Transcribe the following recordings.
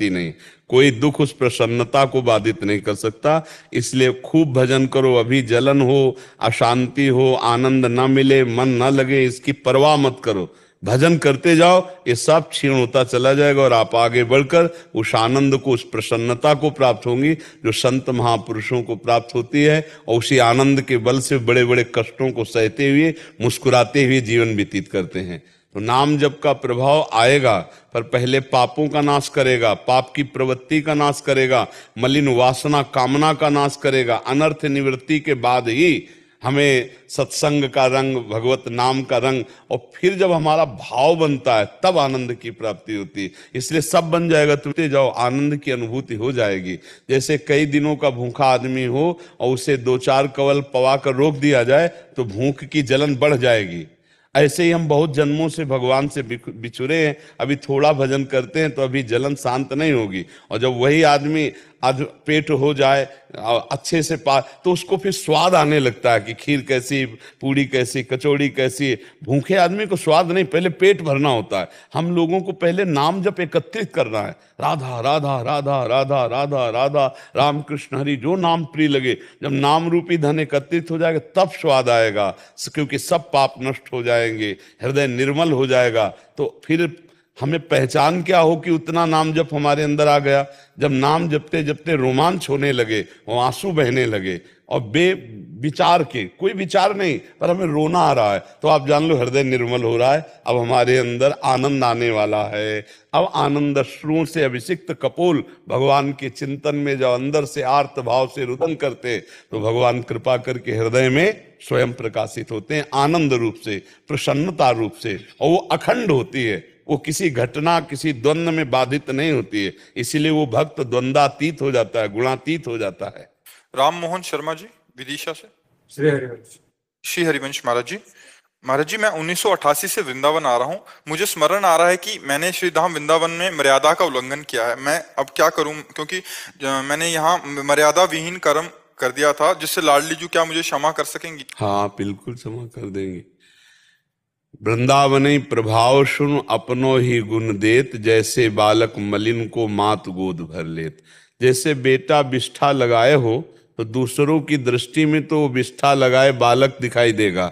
सकती नहीं कोई दुख उस प्रसन्नता को बाधित नहीं कर सकता इसलिए खूब भजन करो अभी जलन हो अशांति हो आनंद ना मिले मन ना लगे इसकी परवाह मत करो भजन करते जाओ ये सब क्षीण होता चला जाएगा और आप आगे बढ़कर उस आनंद को उस प्रसन्नता को प्राप्त होंगी जो संत महापुरुषों को प्राप्त होती है और उसी आनंद के बल से बड़े बड़े कष्टों को सहते हुए मुस्कुराते हुए जीवन व्यतीत करते हैं तो नाम जप का प्रभाव आएगा पर पहले पापों का नाश करेगा पाप की प्रवृत्ति का नाश करेगा मलिन वासना कामना का नाश करेगा अनर्थ निवृत्ति के बाद ही हमें सत्संग का रंग भगवत नाम का रंग और फिर जब हमारा भाव बनता है तब आनंद की प्राप्ति होती है इसलिए सब बन जाएगा तुमते जाओ आनंद की अनुभूति हो जाएगी जैसे कई दिनों का भूखा आदमी हो और उसे दो चार कवल पवा कर रोक दिया जाए तो भूख की जलन बढ़ जाएगी ऐसे ही हम बहुत जन्मों से भगवान से बिछुरे हैं अभी थोड़ा भजन करते हैं तो अभी जलन शांत नहीं होगी और जब वही आदमी आज पेट हो जाए अच्छे से पा तो उसको फिर स्वाद आने लगता है कि खीर कैसी पूड़ी कैसी कचौड़ी कैसी भूखे आदमी को स्वाद नहीं पहले पेट भरना होता है हम लोगों को पहले नाम जब एकत्रित करना है राधा राधा राधा राधा राधा राधा राम कृष्ण हरि जो नाम प्रिय लगे जब नाम रूपी धन एकत्रित हो जाएगा तब स्वाद आएगा क्योंकि सब पाप नष्ट हो जाएंगे हृदय निर्मल हो जाएगा तो फिर हमें पहचान क्या हो कि उतना नाम जप हमारे अंदर आ गया जब नाम जपते जपते रोमांच होने लगे और आंसू बहने लगे और बे विचार के कोई विचार नहीं पर हमें रोना आ रहा है तो आप जान लो हृदय निर्मल हो रहा है अब हमारे अंदर आनंद आने वाला है अब आनंद श्रुओं से अभिषिक्त कपोल भगवान के चिंतन में जब अंदर से आर्त भाव से रुदन करते तो भगवान कृपा करके हृदय में स्वयं प्रकाशित होते हैं आनंद रूप से प्रसन्नता रूप से और वो अखंड होती है वो किसी घटना किसी द्वंद में बाधित नहीं होती है इसीलिए वो भक्त द्वंदातीत हो जाता है गुणातीत हो जाता है राम मोहन शर्मा जी विदिशा से श्री हरिवंश श्री हरिवंश महाराज जी महाराज जी मैं 1988 से वृंदावन आ रहा हूँ मुझे स्मरण आ रहा है कि मैंने श्री धाम वृंदावन में मर्यादा का उल्लंघन किया है मैं अब क्या करूं क्योंकि मैंने यहाँ मर्यादा विहीन कर्म कर दिया था जिससे लाडली जी क्या मुझे क्षमा कर सकेंगी हाँ बिल्कुल क्षमा कर देंगे वृंदावनी प्रभाव सुन अपनो ही गुण देत जैसे बालक मलिन को मात गोद भर लेत जैसे बेटा बिष्ठा लगाए हो तो दूसरों की दृष्टि में तो बिष्ठा लगाए बालक दिखाई देगा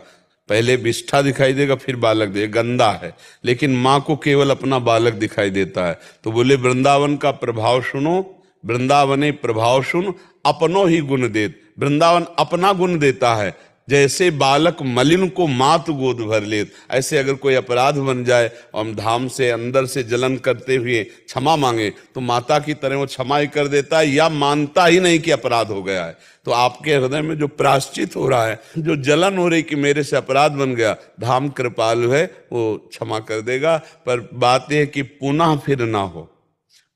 पहले बिष्ठा दिखाई देगा फिर बालक दे गंदा है लेकिन माँ को केवल अपना बालक दिखाई देता है तो बोले वृंदावन का प्रभाव सुनो वृंदावन प्रभाव सुन अपनो ही गुण देत वृंदावन अपना गुण देता है जैसे बालक मलिन को मात गोद भर ले ऐसे अगर कोई अपराध बन जाए और हम धाम से अंदर से जलन करते हुए क्षमा मांगे तो माता की तरह वो क्षमा ही कर देता है या मानता ही नहीं कि अपराध हो गया है तो आपके हृदय में जो प्राश्चित हो रहा है जो जलन हो रही कि मेरे से अपराध बन गया धाम कृपाल है वो क्षमा कर देगा पर बात यह कि पुनः फिर ना हो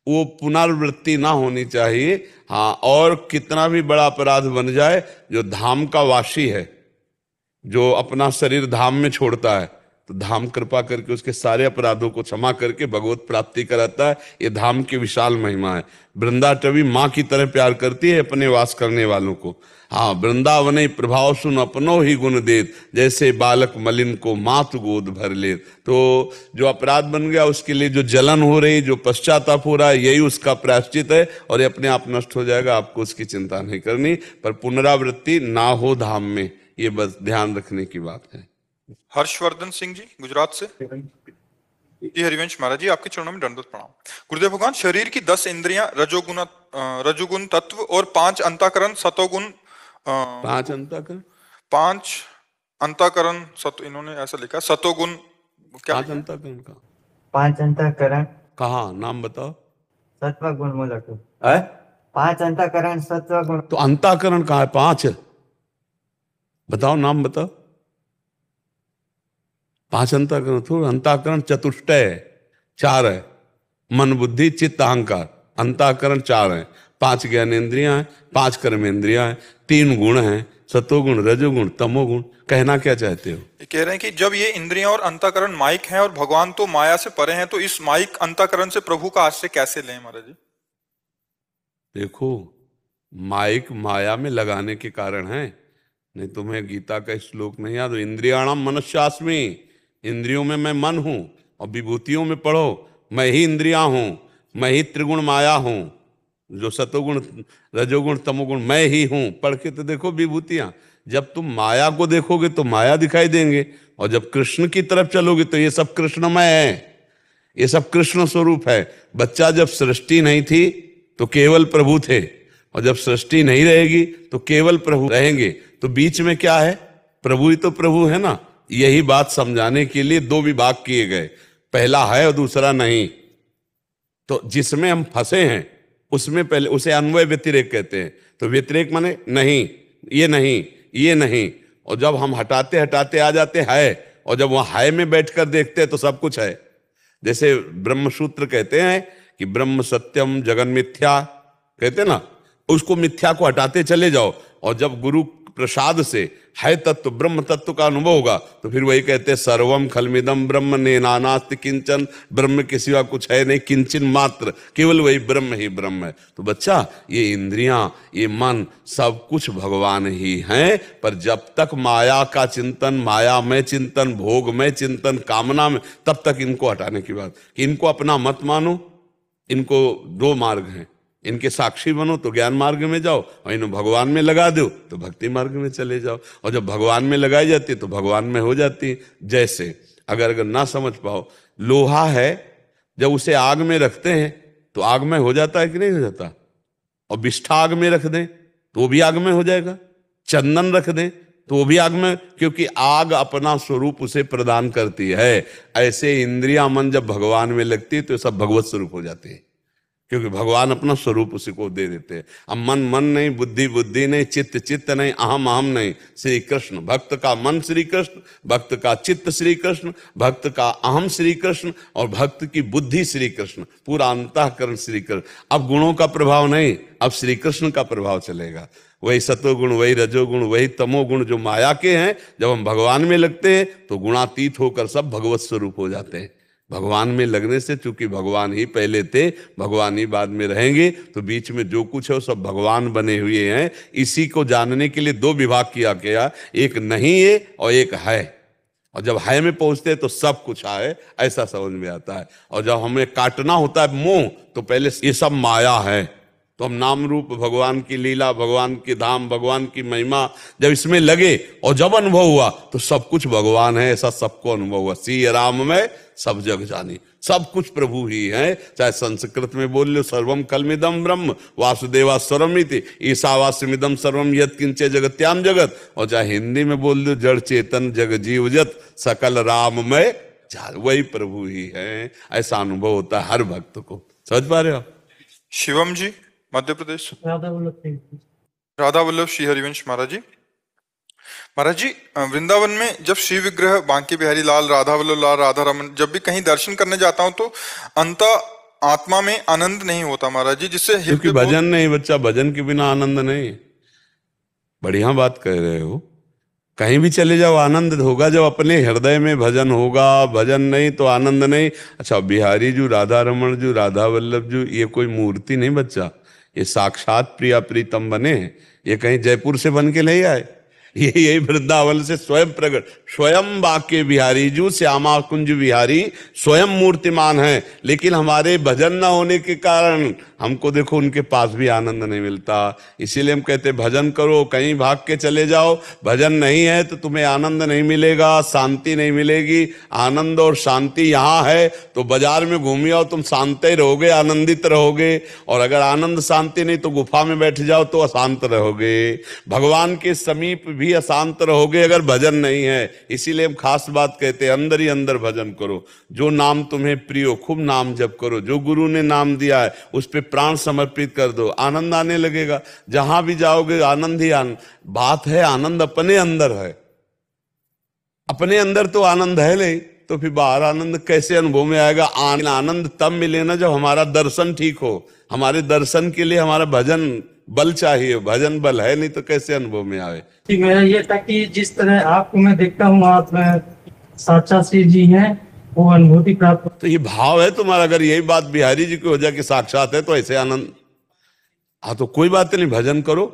वो पुनर्वृत्ति ना होनी चाहिए हाँ और कितना भी बड़ा अपराध बन जाए जो धाम का वासी है जो अपना शरीर धाम में छोड़ता है तो धाम कृपा करके उसके सारे अपराधों को क्षमा करके भगवत प्राप्ति कराता है ये धाम की विशाल महिमा है वृंदाटवी माँ की तरह प्यार करती है अपने वास करने वालों को हाँ वृंदावन प्रभाव सुन अपनो ही गुण देत जैसे बालक मलिन को मात गोद भर ले तो जो अपराध बन गया उसके लिए जो जलन हो रही जो पश्चाताप हो रहा है यही उसका प्रायश्चित है और ये अपने आप नष्ट हो जाएगा आपको उसकी चिंता नहीं करनी पर पुनरावृत्ति ना हो धाम में ये बस ध्यान रखने की बात है हर्षवर्धन सिंह जी गुजरात से जी हरिवंश महाराज जी आपके चरणों में दंडवत प्रणाम गुरुदेव भगवान शरीर की दस इंद्रियां रजोगुण रजोगुण तत्व और पांच अंताकरण सतोगुण पांच अंताकरण पांच अंताकरण सत इन्होंने ऐसा लिखा सतोगुण क्या पांच अंताकरण का पांच अंताकरण कहा नाम बताओ सत्व गुण मूलक तो। पांच अंताकरण सत्व गुण तो अंताकरण कहा है पांच बताओ नाम बताओ पांच अंतःकरण थोड़ा अंताकरण चतुष्टय है चार है मन बुद्धि चित्त अहंकार अंताकरण चार है पांच ज्ञानेन्द्रियां हैं पांच कर्मेंद्रियां हैं तीन गुण हैं सतोगुण रजोगुण तमोगुण कहना क्या चाहते हो कह रहे हैं कि जब ये इंद्रियां और अंताकरण माइक हैं और भगवान तो माया से परे हैं तो इस माइक अंताकरण से प्रभु का आश्रय कैसे लें महाराज जी देखो माइक माया में लगाने के कारण है नहीं तुम्हें तो गीता का श्लोक नहीं याद इंद्रियाणाम मनुष्यास्मी इंद्रियों में मैं मन हूँ और विभूतियों में पढ़ो मैं ही इंद्रिया हूँ मैं ही त्रिगुण माया हूँ जो सतोगुण रजोगुण तमोगुण मैं ही हूँ पढ़ के तो देखो विभूतियाँ जब तुम माया को देखोगे तो माया दिखाई देंगे और जब कृष्ण की तरफ चलोगे तो ये सब कृष्णमय है ये सब कृष्ण स्वरूप है बच्चा जब सृष्टि नहीं थी तो केवल प्रभु थे और जब सृष्टि नहीं रहेगी तो केवल प्रभु रहेंगे तो बीच में क्या है प्रभु ही तो प्रभु है ना यही बात समझाने के लिए दो विभाग किए गए पहला है और दूसरा नहीं तो जिसमें हम फंसे हैं उसमें पहले उसे अन्वय व्यतिरेक कहते हैं तो व्यतिरेक माने नहीं ये नहीं ये नहीं और जब हम हटाते हटाते आ जाते है और जब वह हाय में बैठ कर देखते हैं तो सब कुछ है जैसे ब्रह्म सूत्र कहते हैं कि ब्रह्म सत्यम जगन मिथ्या कहते ना उसको मिथ्या को हटाते चले जाओ और जब गुरु प्रसाद से है तत्व ब्रह्म तत्व का अनुभव होगा तो फिर वही कहते सर्वम खलमिदम ब्रह्म ने नानास्त किंचन ब्रह्म के सिवा कुछ है नहीं किंचन मात्र केवल वही ब्रह्म ही ब्रह्म है तो बच्चा ये इंद्रियां ये मन सब कुछ भगवान ही हैं पर जब तक माया का चिंतन माया में चिंतन भोग में चिंतन कामना में तब तक इनको हटाने की बात इनको अपना मत मानो इनको दो मार्ग हैं इनके साक्षी बनो तो ज्ञान मार्ग में जाओ और इन्हें भगवान में लगा दो तो भक्ति मार्ग में चले जाओ और जब भगवान में लगाई जाती है तो भगवान में हो जाती है जैसे अगर अगर ना समझ पाओ लोहा है जब उसे आग में रखते हैं तो आग में हो जाता है कि नहीं हो जाता और विष्ठा आग में रख दें तो वो भी आग में हो जाएगा चंदन रख दें तो वो भी आग में क्योंकि आग अपना स्वरूप उसे प्रदान करती है ऐसे इंद्रिया मन जब भगवान में लगती है तो सब भगवत स्वरूप हो जाते हैं क्योंकि भगवान अपना स्वरूप उसी को दे देते हैं अब मन मन नहीं बुद्धि बुद्धि नहीं चित्त चित्त नहीं अहम अहम नहीं श्री कृष्ण भक्त का मन श्री कृष्ण भक्त का चित्त श्री कृष्ण भक्त का अहम श्री कृष्ण और भक्त की बुद्धि श्री कृष्ण पूरा अंतकरण श्री कृष्ण अब गुणों का प्रभाव नहीं अब श्री कृष्ण का प्रभाव चलेगा वही सतोगुण वही रजोगुण वही तमोगुण जो माया के हैं जब हम भगवान में लगते हैं तो गुणातीत होकर सब भगवत स्वरूप हो जाते हैं भगवान में लगने से चूंकि भगवान ही पहले थे भगवान ही बाद में रहेंगे तो बीच में जो कुछ है वो सब भगवान बने हुए हैं इसी को जानने के लिए दो विभाग किया गया एक नहीं है और एक है और जब हाय में पहुंचते हैं तो सब कुछ आए ऐसा समझ में आता है और जब हमें काटना होता है मुंह तो पहले ये सब माया है तो हम नाम रूप भगवान की लीला भगवान की धाम भगवान की महिमा जब इसमें लगे और जब अनुभव हुआ तो सब कुछ भगवान है ऐसा सबको अनुभव हुआ सी राम में सब जग जानी सब कुछ प्रभु ही है चाहे संस्कृत में बोल लो सर्वम कलमिदम ब्रह्म वासुदेवा ईसा वासमिदम सर्वम यत किंचे जगत्याम जगत और चाहे हिंदी में बोल लो जड़ चेतन जग जीव जत सकल राम में वही प्रभु ही है ऐसा अनुभव होता है हर भक्त को समझ पा रहे हो शिवम जी मध्य प्रदेश राधा वल्लभ राधा वल्लभ श्री हरिवंश महाराज जी महाराज जी वृंदावन में जब श्री विग्रह बांके बिहारी लाल राधा वल्लभ लाल राधा रमन जब भी कहीं दर्शन करने जाता हूँ तो अंत आत्मा में आनंद नहीं होता महाराज जी जिससे क्योंकि भजन नहीं बच्चा भजन के बिना आनंद नहीं बढ़िया बात कह रहे हो कहीं भी चले जाओ आनंद होगा जब अपने हृदय में भजन होगा भजन नहीं तो आनंद नहीं अच्छा बिहारी जू राधा रमन जू राधा वल्लभ जू ये कोई मूर्ति नहीं बच्चा ये साक्षात प्रिया प्रीतम बने ये कहीं जयपुर से बन के ले आए ये यही वृंदावन से स्वयं प्रगट स्वयं वाक्य बिहारी जू श्यामा कुंज बिहारी स्वयं मूर्तिमान है लेकिन हमारे भजन न होने के कारण हमको देखो उनके पास भी आनंद नहीं मिलता इसीलिए हम कहते भजन करो कहीं भाग के चले जाओ भजन नहीं है तो तुम्हें आनंद नहीं मिलेगा शांति नहीं मिलेगी आनंद और शांति यहाँ है तो बाजार में घूम और तुम शांत ही रहोगे आनंदित रहोगे और अगर आनंद शांति नहीं तो गुफा में बैठ जाओ तो अशांत रहोगे भगवान के समीप भी अशांत रहोगे अगर भजन नहीं है इसीलिए हम खास बात कहते हैं अंदर ही अंदर भजन करो जो नाम तुम्हें प्रिय हो खूब नाम जप करो जो गुरु ने नाम दिया है उस पर प्राण समर्पित कर दो आनंद आने लगेगा जहां भी जाओगे आनंद ही आनंद बात है आनंद अपने अंदर है अपने अंदर तो आनंद है नहीं तो फिर बाहर आनंद कैसे अनुभव में आएगा आनंद तब मिले ना जब हमारा दर्शन ठीक हो हमारे दर्शन के लिए हमारा भजन बल चाहिए भजन बल है नहीं तो कैसे अनुभव में आवे ये था कि जिस तरह आपको मैं देखता हूँ आप साक्षात श्री जी हैं वो अनुभूति प्राप्त तो ये भाव है तुम्हारा अगर यही बात बिहारी जी की हो जाए कि साक्षात है तो ऐसे आनंद हाँ तो कोई बात नहीं भजन करो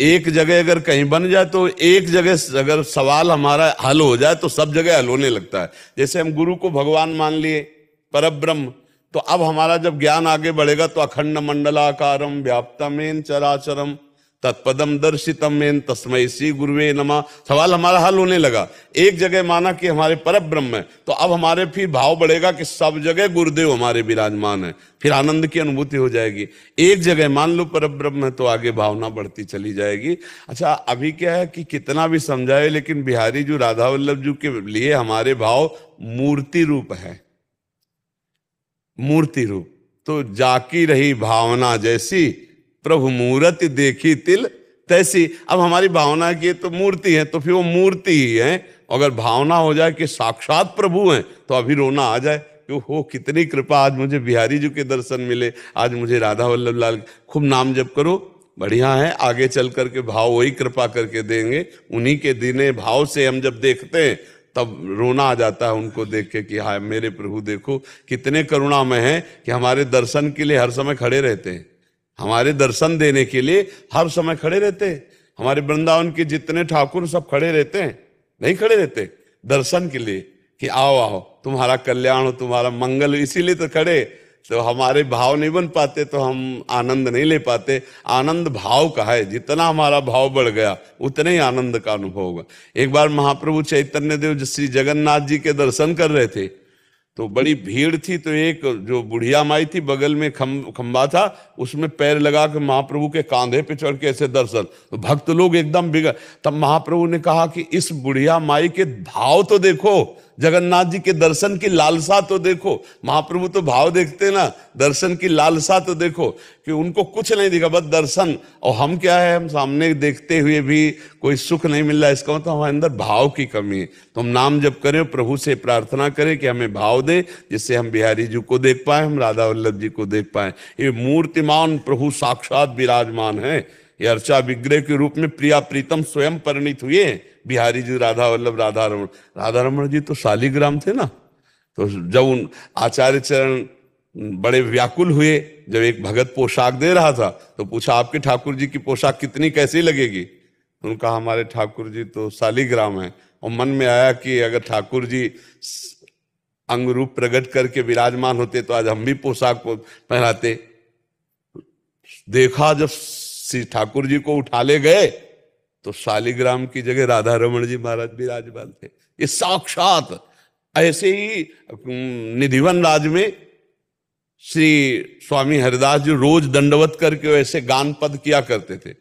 एक जगह अगर कहीं बन जाए तो एक जगह अगर सवाल हमारा हल हो जाए तो सब जगह हल होने लगता है जैसे हम गुरु को भगवान मान लिए पर ब्रह्म तो अब हमारा जब ज्ञान आगे बढ़ेगा तो अखंड मंडलाकारम व्याप्तमेन चराचरम तत्पदम दर्शितम मेन तस्मय श्री गुरुवे नमा सवाल हमारा हल होने लगा एक जगह माना कि हमारे पर ब्रह्म है तो अब हमारे फिर भाव बढ़ेगा कि सब जगह गुरुदेव हमारे विराजमान है फिर आनंद की अनुभूति हो जाएगी एक जगह मान लो पर ब्रह्म है तो आगे भावना बढ़ती चली जाएगी अच्छा अभी क्या है कि कितना भी समझाए लेकिन बिहारी जो राधा वल्लभ जी के लिए हमारे भाव मूर्ति रूप है मूर्ति रूप तो जाकी रही भावना जैसी प्रभु मूर्ति देखी तिल तैसी अब हमारी भावना की तो मूर्ति है तो फिर वो मूर्ति ही है अगर भावना हो जाए कि साक्षात प्रभु हैं तो अभी रोना आ जाए कि हो कितनी कृपा आज मुझे बिहारी जी के दर्शन मिले आज मुझे राधा वल्लभ लाल खूब नाम जप करो बढ़िया है आगे चल करके भाव वही कृपा करके देंगे उन्हीं के दिने भाव से हम जब देखते हैं तब रोना आ जाता है उनको देख के कि हाय मेरे प्रभु देखो कितने में है कि हमारे दर्शन के लिए हर समय खड़े रहते हैं हमारे दर्शन देने के लिए हर समय खड़े रहते हैं हमारे वृंदावन के जितने ठाकुर सब खड़े रहते हैं नहीं खड़े रहते दर्शन के लिए कि आओ आओ तुम्हारा कल्याण हो तुम्हारा मंगल इसीलिए तो खड़े तो हमारे भाव नहीं बन पाते तो हम आनंद नहीं ले पाते आनंद भाव का है जितना हमारा भाव बढ़ गया उतना ही आनंद का अनुभव होगा एक बार महाप्रभु चैतन्य देव श्री जगन्नाथ जी के दर्शन कर रहे थे तो बड़ी भीड़ थी तो एक जो बुढ़िया माई थी बगल में खम, खंबा था उसमें पैर लगा के महाप्रभु के कांधे पे चढ़ के ऐसे दर्शन तो भक्त लोग एकदम बिगड़ तब महाप्रभु ने कहा कि इस बुढ़िया माई के भाव तो देखो जगन्नाथ जी के दर्शन की लालसा तो देखो महाप्रभु तो भाव देखते ना दर्शन की लालसा तो देखो कि उनको कुछ नहीं दिखा बस दर्शन और हम क्या है हम सामने देखते हुए भी कोई सुख नहीं मिल रहा इसका मतलब हमारे अंदर भाव की कमी है तो हम नाम जब करें प्रभु से प्रार्थना करें कि हमें भाव दे जिससे हम बिहारी जी को देख पाए हम राधा वल्लभ जी को देख पाए ये मूर्तिमान प्रभु साक्षात विराजमान है ये अर्चा विग्रह के रूप में प्रिया प्रीतम स्वयं परिणित हुए बिहारी जी राधा वल्लभ राधा रमन राधा रमन जी तो शालीग्राम थे ना तो जब उन आचार्य चरण बड़े व्याकुल हुए जब एक भगत पोशाक दे रहा था तो पूछा आपके ठाकुर जी की पोशाक कितनी कैसी लगेगी तो उनका हमारे ठाकुर जी तो शालीग्राम है और मन में आया कि अगर ठाकुर जी अंग रूप प्रकट करके विराजमान होते तो आज हम भी पोशाक पहनाते देखा जब श्री ठाकुर जी को उठा ले गए तो शालिग्राम की जगह राधा रमन जी महाराज विराजमान थे ये साक्षात ऐसे ही निधिवन राज में श्री स्वामी हरिदास जी रोज दंडवत करके वैसे गान पद किया करते थे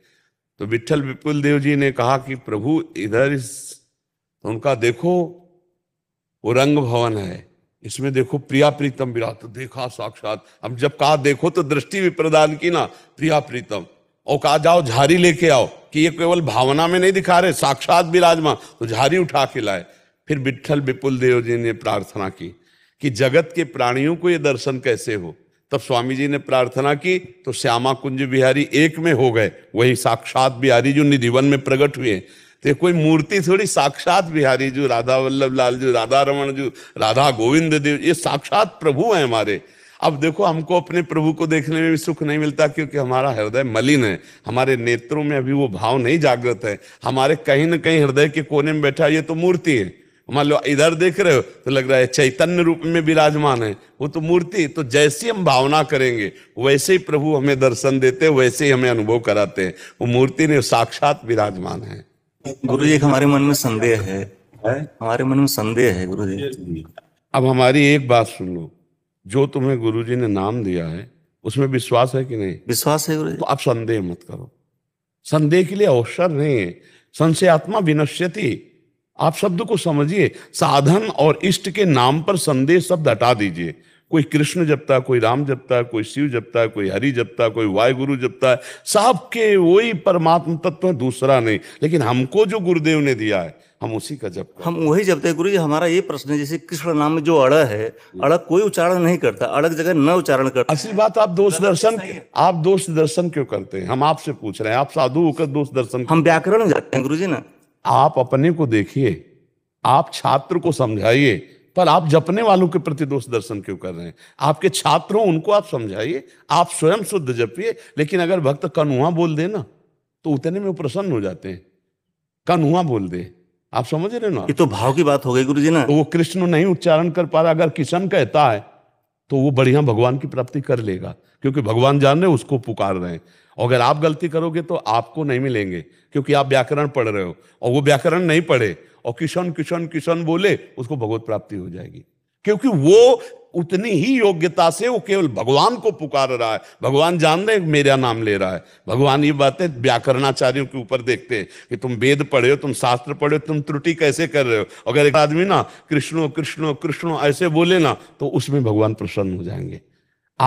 तो विठल विपुल देव जी ने कहा कि प्रभु इधर इस तो उनका देखो वो रंग भवन है इसमें देखो प्रिया प्रीतम विरा तो देखा साक्षात हम जब कहा देखो तो दृष्टि भी प्रदान की ना प्रिया प्रीतम और कहा जाओ झारी लेके आओ कि ये केवल भावना में नहीं दिखा रहे साक्षात विराजमान तो झारी उठा के लाए फिर विठल विपुल देव जी ने प्रार्थना की कि जगत के प्राणियों को ये दर्शन कैसे हो तब स्वामी जी ने प्रार्थना की तो श्यामा कुंज बिहारी एक में हो गए वही साक्षात बिहारी जो निधिवन में प्रकट हुए तो कोई मूर्ति थोड़ी साक्षात बिहारी जो राधा वल्लभ लाल जो राधा रमन जो राधा गोविंद देव ये साक्षात प्रभु हैं हमारे अब देखो हमको अपने प्रभु को देखने में भी सुख नहीं मिलता क्योंकि हमारा हृदय मलिन है हमारे नेत्रों में अभी वो भाव नहीं जागृत है हमारे कहीं ना कहीं हृदय के कोने में बैठा ये तो मूर्ति है मान लो इधर देख रहे हो तो लग रहा है चैतन्य रूप में विराजमान है वो तो मूर्ति तो जैसी हम भावना करेंगे वैसे ही प्रभु हमें दर्शन देते वैसे ही हमें अनुभव कराते हैं वो मूर्ति ने साक्षात विराजमान है गुरु जी हमारे मन में संदेह है, है? हमारे मन में संदेह है गुरु जी अब हमारी एक बात सुन लो जो तुम्हें जी ने नाम दिया है उसमें विश्वास है कि नहीं विश्वास है गुरु तो आप संदेह मत करो संदेह के लिए अवसर नहीं है संशय आत्मा विनश्यति आप शब्द को समझिए साधन और इष्ट के नाम पर संदेह शब्द हटा दीजिए कोई कृष्ण जपता कोई राम जपता कोई शिव जपता कोई हरि जपता कोई वायुगुरु जपता है सबके के वही परमात्म तत्व दूसरा नहीं लेकिन हमको जो गुरुदेव ने दिया है हम उसी का जप हम वही जपते गुरु जी हमारा ये प्रश्न है जैसे कृष्ण नाम में जो अड़ है अड़क कोई उच्चारण नहीं करता अड़क जगह न उच्चारण करता असली बात आप दोष दर्शन आप दोष दर्शन क्यों करते हैं हम आपसे पूछ रहे हैं आप साधु होकर दोष दर्शन हम व्याकरण जाते हैं गुरु जी ना आप अपने को देखिए आप छात्र को समझाइए पर आप जपने वालों के प्रति दोष दर्शन क्यों कर रहे हैं आपके छात्रों उनको आप समझाइए आप स्वयं शुद्ध जपिए लेकिन अगर भक्त कनुआ बोल दे ना तो उतने में प्रसन्न हो जाते हैं कनुआ बोल दे आप समझ रहे ना ये तो भाव की बात हो गई गुरु जी ना तो वो कृष्ण नहीं उच्चारण कर पा रहा अगर किशन कहता है तो वो बढ़िया भगवान की प्राप्ति कर लेगा क्योंकि भगवान जान रहे उसको पुकार रहे हैं अगर आप गलती करोगे तो आपको नहीं मिलेंगे क्योंकि आप व्याकरण पढ़ रहे हो और वो व्याकरण नहीं पढ़े और किशन किशन किशन बोले उसको भगवत प्राप्ति हो जाएगी क्योंकि वो उतनी ही योग्यता से वो केवल भगवान को पुकार रहा है भगवान जान रहे मेरा नाम ले रहा है भगवान ये बातें व्याकरणाचार्यों के ऊपर देखते हैं कि तुम वेद पढ़े हो तुम शास्त्र पढ़े हो तुम त्रुटि कैसे कर रहे हो अगर एक आदमी ना कृष्णो कृष्णो कृष्णो ऐसे बोले ना तो उसमें भगवान प्रसन्न हो जाएंगे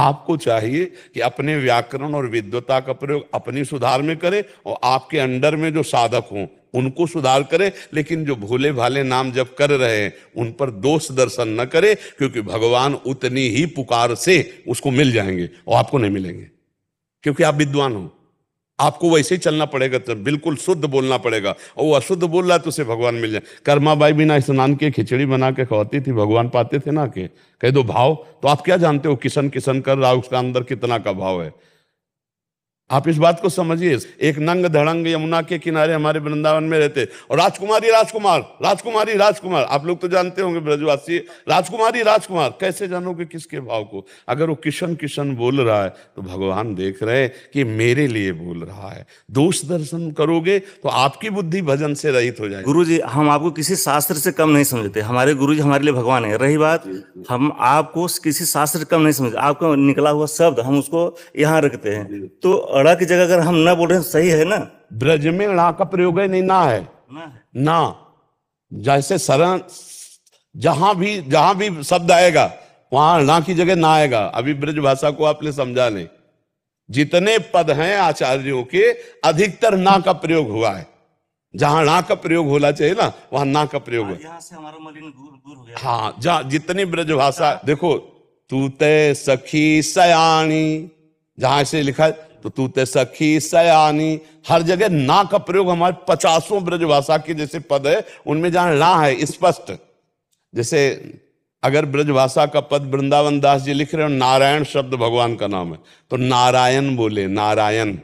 आपको चाहिए कि अपने व्याकरण और विद्वता का प्रयोग अपनी सुधार में करें और आपके अंडर में जो साधक हों उनको सुधार करे लेकिन जो भोले भाले नाम जब कर रहे हैं उन पर दोष दर्शन न करे क्योंकि भगवान उतनी ही पुकार से उसको मिल जाएंगे और आपको नहीं मिलेंगे क्योंकि आप विद्वान हो आपको वैसे ही चलना पड़ेगा तो बिल्कुल शुद्ध बोलना पड़ेगा और वो अशुद्ध बोल रहा है तो उसे भगवान मिल जाए कर्मा बाई बिना स्नान के खिचड़ी बना के खवाती थी भगवान पाते थे ना के कह दो भाव तो आप क्या जानते हो किशन किशन कर रहा उसका अंदर कितना का भाव है आप इस बात को समझिए एक नंग धड़ंग यमुना के किनारे हमारे वृंदावन में रहते और राजकुमारी राजकुमार राजकुमारी राजकुमार आप लोग तो जानते होंगे ब्रजवासी राजकुमारी राजकुमार कैसे जानोगे किसके भाव को अगर वो किशन किशन बोल रहा है तो भगवान देख रहे हैं कि मेरे लिए बोल रहा है दोष दर्शन करोगे तो आपकी बुद्धि भजन से रहित हो जाए गुरु जी हम आपको किसी शास्त्र से कम नहीं समझते हमारे गुरु जी हमारे लिए भगवान है रही बात हम आपको किसी शास्त्र से कम नहीं समझते आपका निकला हुआ शब्द हम उसको यहाँ रखते हैं तो अड़ा की जगह अगर हम ना बोल रहे हैं तो सही है ना ब्रज में अड़ा का प्रयोग है नहीं ना है ना, ना। जैसे शरण जहां भी जहां भी शब्द आएगा वहां अड़ा की जगह ना आएगा अभी ब्रज भाषा को आपने समझा ले जितने पद हैं आचार्यों के अधिकतर ना का प्रयोग हुआ है जहां ना का प्रयोग होना चाहिए ना वहां ना का प्रयोग हाँ, है हाँ जहां जितनी ब्रज भाषा देखो तू तय सखी सयानी जहां से लिखा तो तूते सखी सयानी हर जगह ना का प्रयोग हमारे पचासों ब्रजभाषा के जैसे पद है उनमें जहां ना है स्पष्ट जैसे अगर ब्रजभाषा का पद वृंदावन दास जी लिख रहे हो नारायण शब्द भगवान का नाम है तो नारायण बोले नारायण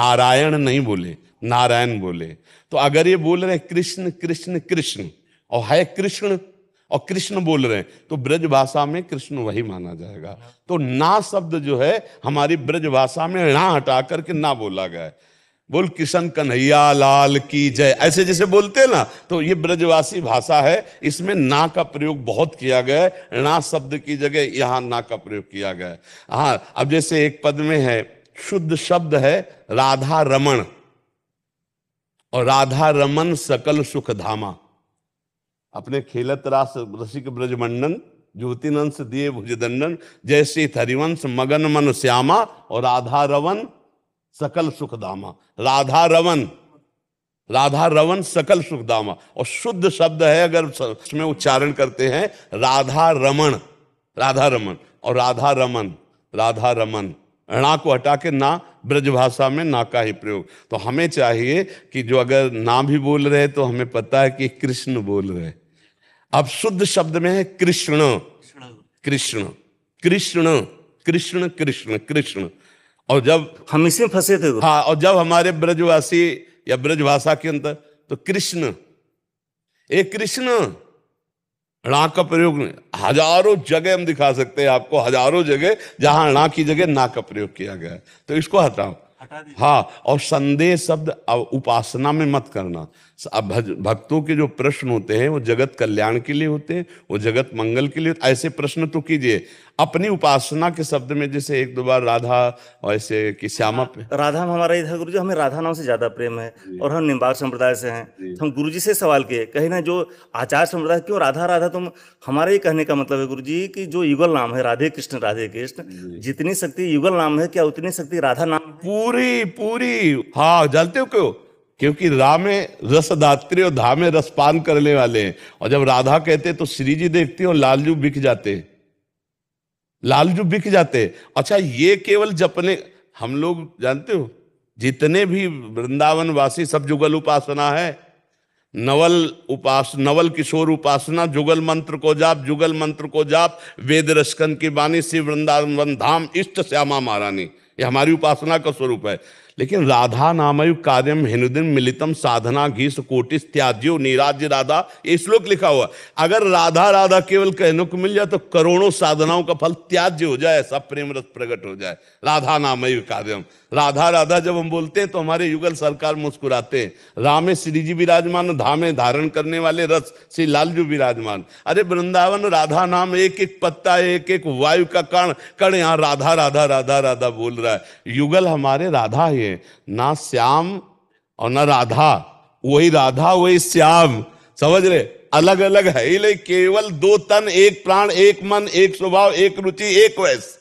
नारायण नहीं बोले नारायण बोले तो अगर ये बोल रहे कृष्ण कृष्ण कृष्ण और है कृष्ण और कृष्ण बोल रहे हैं तो ब्रज भाषा में कृष्ण वही माना जाएगा तो ना शब्द जो है हमारी ब्रज भाषा में ना हटा करके ना बोला गया है बोल किशन कन्हैया लाल की जय ऐसे जैसे बोलते हैं ना तो ये ब्रजवासी भाषा है इसमें ना का प्रयोग बहुत किया गया है ना शब्द की जगह यहाँ ना का प्रयोग किया गया है हाँ अब जैसे एक पद में है शुद्ध शब्द है राधा रमन और राधा रमन सकल सुख धामा अपने खेलत रास रसिक ब्रजमंडन ज्योतिनंश दिए भुजदंडन जैसे हरिवंश मगन मन श्यामा और राधा रवन सकल सुखदामा राधा रवन राधा रवन सकल सुखदामा और शुद्ध शब्द है अगर उसमें उच्चारण करते हैं राधा रमन राधा रमन और राधा रमन राधा रमन णा को हटा के ना ब्रजभाषा में ना का ही प्रयोग तो हमें चाहिए कि जो अगर ना भी बोल रहे तो हमें पता है कि कृष्ण बोल रहे हैं अब शुद्ध शब्द में है कृष्ण कृष्ण कृष्ण कृष्ण कृष्ण कृष्ण और जब हम इसमें फंसे थे तो। हाँ और जब हमारे ब्रजवासी या ब्रजभाषा के अंदर तो कृष्ण ए कृष्ण णा का प्रयोग हजारों जगह हम दिखा सकते हैं आपको हजारों जगह जहां णा की जगह ना का प्रयोग किया गया है तो इसको हटाओ हाँ और संदेह शब्द उपासना में मत करना अब भक्तों के जो प्रश्न होते हैं वो जगत कल्याण के लिए होते हैं वो जगत मंगल के लिए ऐसे प्रश्न तो कीजिए अपनी उपासना के शब्द में जैसे एक दो बार राधा और ऐसे कि श्यामा हाँ, पे राधा में हमारा इधर गुरु जी हमें राधा नाम से ज्यादा प्रेम है और हम निम्बार संप्रदाय से हैं तो हम गुरु जी से सवाल किए कहीं ना जो आचार्य संप्रदाय क्यों राधा राधा तुम हमारे ये कहने का मतलब है गुरु जी की जो युगल नाम है राधे कृष्ण राधे कृष्ण जितनी शक्ति युगल नाम है क्या उतनी शक्ति राधा नाम पूरी पूरी हाँ जानते हो क्यों क्योंकि रामे रसदात्री और धामे रसपान रस पान करने वाले हैं और जब राधा कहते तो श्री जी देखते हो लालजू बिक जाते लालजू बिक जाते अच्छा ये केवल जपने हम लोग जानते हो जितने भी वृंदावन वासी सब जुगल उपासना है नवल उपास नवल किशोर उपासना जुगल मंत्र को जाप जुगल मंत्र को जाप वेद रसकन की वाणी श्री वृंदावन धाम इष्ट श्यामा महारानी ये हमारी उपासना का स्वरूप है लेकिन राधा नामय कार्यम हिन्दिन मिलितम साधना घीस कोटिस त्याज्यो निराज्य राधा ये श्लोक लिखा हुआ अगर राधा राधा केवल कहने को मिल जाए तो करोड़ों साधनाओं का फल त्याज्य हो जाए सब प्रेम रस प्रकट हो जाए राधा नामय कार्यम राधा राधा जब हम बोलते हैं तो हमारे युगल सरकार मुस्कुराते हैं रामे श्री जी विराजमान धामे धारण करने वाले रस श्री लालजू विराजमान अरे वृंदावन राधा नाम एक एक पत्ता एक एक वायु का कण कण यहाँ राधा राधा राधा राधा बोल रहा है युगल हमारे राधा है हैं ना श्याम और ना राधा वही राधा वही श्याम समझ रहे अलग अलग है ही नहीं केवल दो तन एक प्राण एक मन एक स्वभाव एक रुचि एक वैस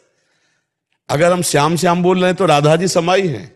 अगर हम श्याम श्याम बोल रहे हैं तो राधा जी समाई हैं